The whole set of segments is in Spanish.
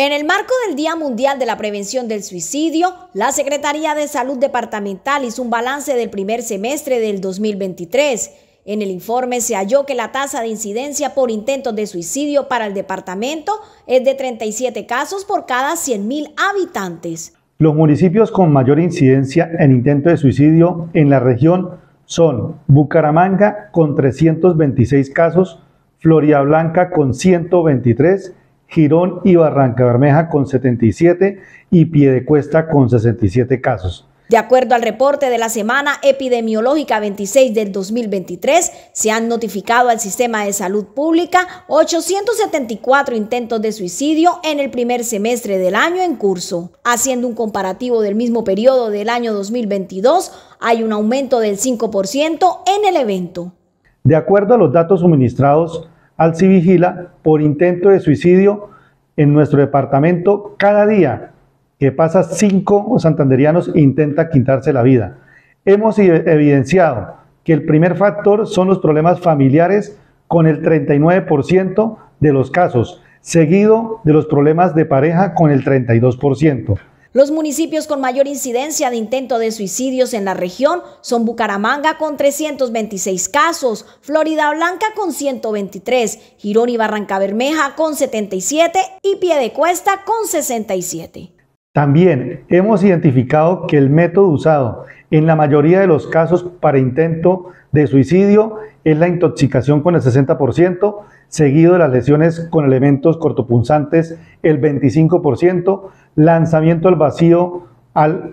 En el marco del Día Mundial de la Prevención del Suicidio, la Secretaría de Salud Departamental hizo un balance del primer semestre del 2023. En el informe se halló que la tasa de incidencia por intentos de suicidio para el departamento es de 37 casos por cada 100.000 habitantes. Los municipios con mayor incidencia en intento de suicidio en la región son Bucaramanga con 326 casos, Floridablanca con 123 casos, Girón y Barranca Bermeja con 77 y Piedecuesta con 67 casos. De acuerdo al reporte de la Semana Epidemiológica 26 del 2023, se han notificado al sistema de salud pública 874 intentos de suicidio en el primer semestre del año en curso. Haciendo un comparativo del mismo periodo del año 2022, hay un aumento del 5% en el evento. De acuerdo a los datos suministrados, vigila por intento de suicidio en nuestro departamento cada día que pasa cinco santanderianos e intenta quitarse la vida. Hemos evidenciado que el primer factor son los problemas familiares con el 39% de los casos, seguido de los problemas de pareja con el 32%. Los municipios con mayor incidencia de intento de suicidios en la región son Bucaramanga con 326 casos, Florida Blanca con 123, Girón y Barranca Bermeja con 77 y Piedecuesta con 67. También hemos identificado que el método usado en la mayoría de los casos para intento de suicidio es la intoxicación con el 60%, seguido de las lesiones con elementos cortopunzantes el 25%, lanzamiento al vacío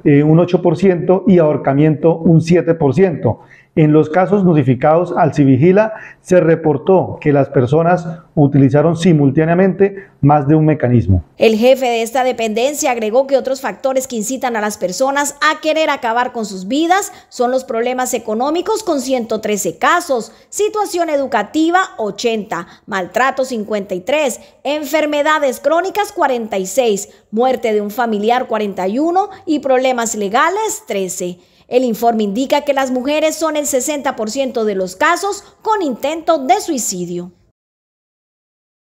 eh, un 8% y ahorcamiento un 7%. En los casos notificados al Civigila se reportó que las personas utilizaron simultáneamente más de un mecanismo. El jefe de esta dependencia agregó que otros factores que incitan a las personas a querer acabar con sus vidas son los problemas económicos con 113 casos, situación educativa 80, maltrato 53, enfermedades crónicas 46, muerte de un familiar 41 y problemas legales 13. El informe indica que las mujeres son el 60% de los casos con intento de suicidio.